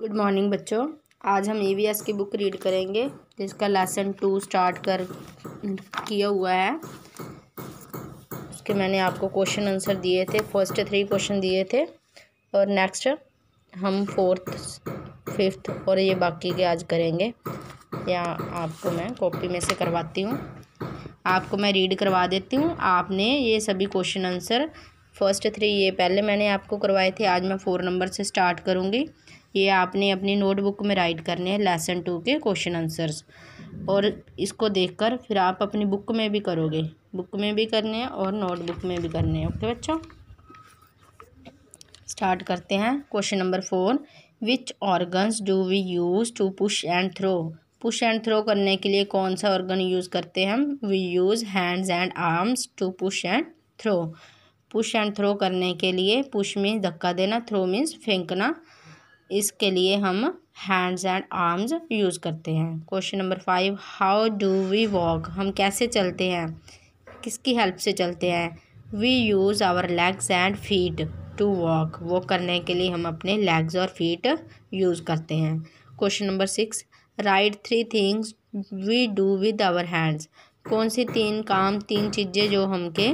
good morning बच्चों आज हम ई की बुक रीड करेंगे जिसका लेसन टू स्टार्ट कर किया हुआ है उसके मैंने आपको क्वेश्चन आंसर दिए थे फर्स्ट थ्री क्वेश्चन दिए थे और नेक्स्ट हम फोर्थ फिफ्थ और ये बाकी के आज करेंगे या आपको मैं कॉपी में से करवाती हूँ आपको मैं रीड करवा देती हूँ आपने ये सभी क्वेश्चन आंसर फर्स्ट थ्री ये पहले मैंने आपको करवाए थे आज मैं फ़ोर नंबर से स्टार्ट करूँगी ये आपने अपनी नोटबुक में राइट करने हैं लेसन टू के क्वेश्चन आंसर्स और इसको देखकर फिर आप अपनी बुक में भी करोगे बुक में भी करने हैं और नोटबुक में भी करने हैं ओके बच्चों स्टार्ट करते हैं question number four which organs do we use to push and throw push and throw करने के लिए कौन सा ऑर्गन यूज़ करते हैं हम we use hands and arms to push and throw push and throw करने के लिए पुश मीन्स धक्का देना थ्रो मीन्स फेंकना इसके लिए हम हैंड्स एंड आर्म्स यूज़ करते हैं question number five how do we walk हम कैसे चलते हैं किसकी हेल्प से चलते हैं we use our legs and feet to walk walk करने के लिए हम अपने लेग्स और फीट यूज़ करते हैं question number six write three things we do with our hands कौन सी तीन काम तीन चीज़ें जो हम के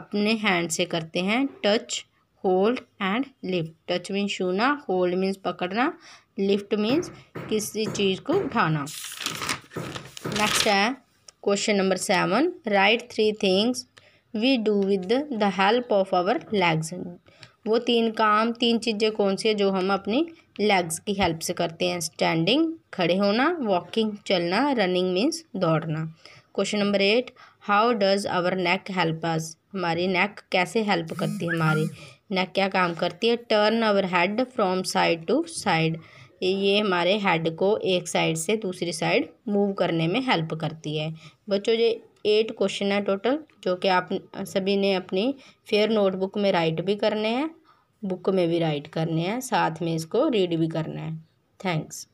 अपने हैंड से करते हैं touch hold and lift touch means छूना होल्ड मीन्स पकड़ना लिफ्ट मीन्स किसी चीज़ को उठाना नेक्स्ट है question number seven write three things we do with the help of our legs वो तीन काम तीन चीज़ें कौन सी है जो हम अपनी लेग्स की हेल्प से करते हैं स्टैंडिंग खड़े होना वॉकिंग चलना रनिंग मीन्स दौड़ना question number eight how does our neck help us हमारी नेक कैसे हेल्प करती है हमारी नेक क्या काम करती है turn our head from side to side ये हमारे हेड को एक साइड से दूसरी साइड मूव करने में हेल्प करती है बच्चों ये एट क्वेश्चन है टोटल जो कि आप सभी ने अपनी फेयर नोटबुक में राइट भी करने हैं बुक में भी राइट करने हैं साथ में इसको रीड भी करना है थैंक्स